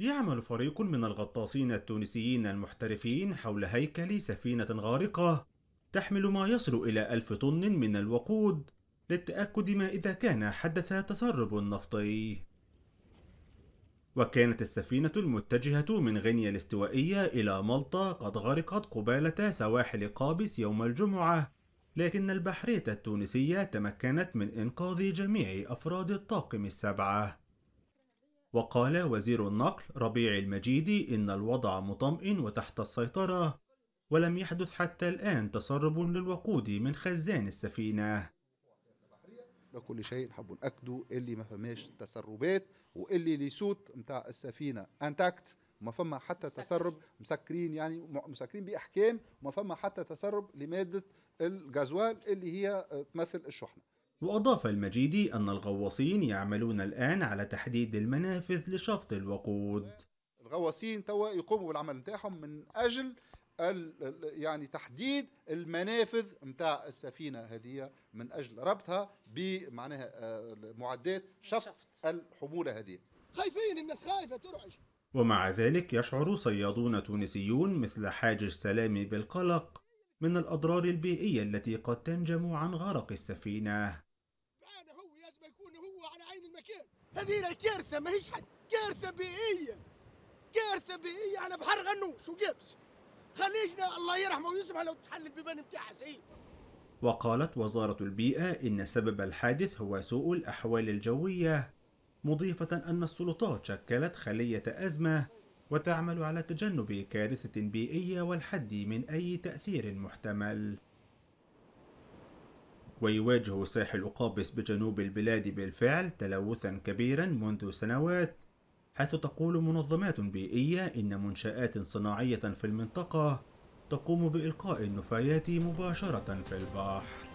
يعمل فريق من الغطاسين التونسيين المحترفين حول هيكل سفينة غارقة تحمل ما يصل إلى ألف طن من الوقود للتأكد ما إذا كان حدث تسرب نفطي وكانت السفينة المتجهة من غينيا الاستوائية إلى مالطا قد غرقت قبالة سواحل قابس يوم الجمعة لكن البحرية التونسية تمكنت من إنقاذ جميع أفراد الطاقم السبعة وقال وزير النقل ربيع المجيدي إن الوضع مطمئن وتحت السيطرة ولم يحدث حتى الآن تسرب للوقود من خزان السفينة ده كل شيء نحب ناكدوا اللي ما فماش تسربات واللي اللي صوت نتاع السفينه انتاكت ما فما حتى تسرب مسكرين يعني مسكرين باحكام وما فما حتى تسرب لماده الجازوال اللي هي آه، تمثل الشحنه وأضاف المجيدي أن الغواصين يعملون الآن على تحديد المنافذ لشفط الوقود الغواصين توا يقوموا بالعمل نتاعهم من أجل يعني تحديد المنافذ نتاع السفينه هذه من اجل ربطها بمعناها آه، معدات شفط الحموله هذه خايفين الناس خايفه ترعش ومع ذلك يشعر صيادون تونسيون مثل حاج سلامي بالقلق من الاضرار البيئيه التي قد تنجم عن غرق السفينه المكان هذه كارثه ماهيش حد كارثه بيئيه كارثه بيئيه على بحر غنوش وقبس خليجنا الله يرحمه ويسمع لو تحل البيبان بتاعها سعيد وقالت وزارة البيئة إن سبب الحادث هو سوء الأحوال الجوية مضيفة أن السلطات شكلت خلية أزمة وتعمل على تجنب كارثة بيئية والحد من أي تأثير محتمل ويواجه ساحل أقابس بجنوب البلاد بالفعل تلوثا كبيرا منذ سنوات حيث تقول منظمات بيئية إن منشآت صناعية في المنطقة تقوم بإلقاء النفايات مباشرة في البحر